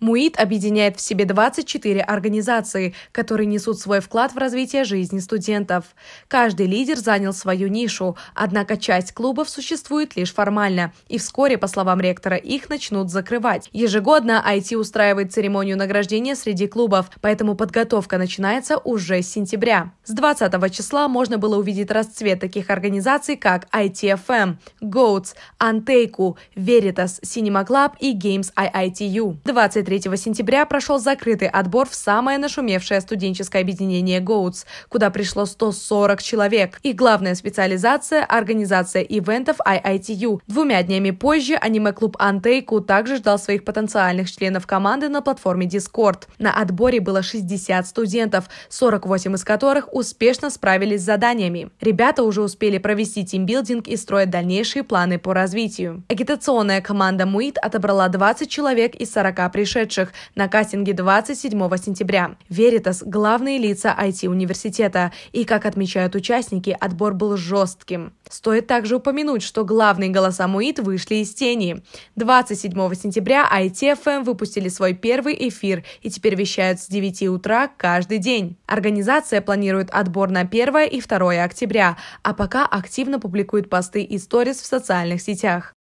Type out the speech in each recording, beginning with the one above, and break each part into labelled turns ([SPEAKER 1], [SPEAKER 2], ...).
[SPEAKER 1] МУИД объединяет в себе 24 организации, которые несут свой вклад в развитие жизни студентов. Каждый лидер занял свою нишу, однако часть клубов существует лишь формально, и вскоре, по словам ректора, их начнут закрывать. Ежегодно IT устраивает церемонию награждения среди клубов, поэтому подготовка начинается уже с сентября. С 20 числа можно было увидеть расцвет таких организаций, как ITFM, GOATS, Anteiku, Veritas, Cinema Club и Games IITU. 20 23 сентября прошел закрытый отбор в самое нашумевшее студенческое объединение Goats, куда пришло 140 человек. Их главная специализация – организация ивентов IITU. Двумя днями позже аниме-клуб «Антейку» также ждал своих потенциальных членов команды на платформе Discord. На отборе было 60 студентов, 48 из которых успешно справились с заданиями. Ребята уже успели провести тимбилдинг и строят дальнейшие планы по развитию. Агитационная команда МУИТ отобрала 20 человек из 40 пришедших прошедших на кастинге 27 сентября. Веритас – главные лица IT-университета. И, как отмечают участники, отбор был жестким. Стоит также упомянуть, что главные голоса МУИТ вышли из тени. 27 сентября ITFM эм выпустили свой первый эфир и теперь вещают с 9 утра каждый день. Организация планирует отбор на 1 и 2 октября, а пока активно публикует посты и сторис в социальных сетях.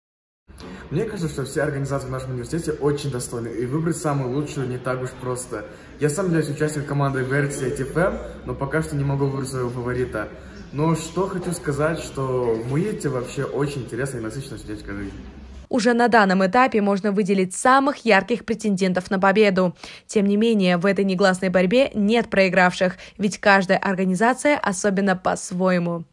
[SPEAKER 2] Мне кажется, что все организации в нашем университете очень достойны, и выбрать самую лучшую не так уж просто. Я сам являюсь участником команды версии TFM, но пока что не могу выбрать своего фаворита. Но что хочу сказать, что в Муете вообще очень интересная и насыщенная студенческая жизнь.
[SPEAKER 1] Уже на данном этапе можно выделить самых ярких претендентов на победу. Тем не менее, в этой негласной борьбе нет проигравших, ведь каждая организация особенно по-своему.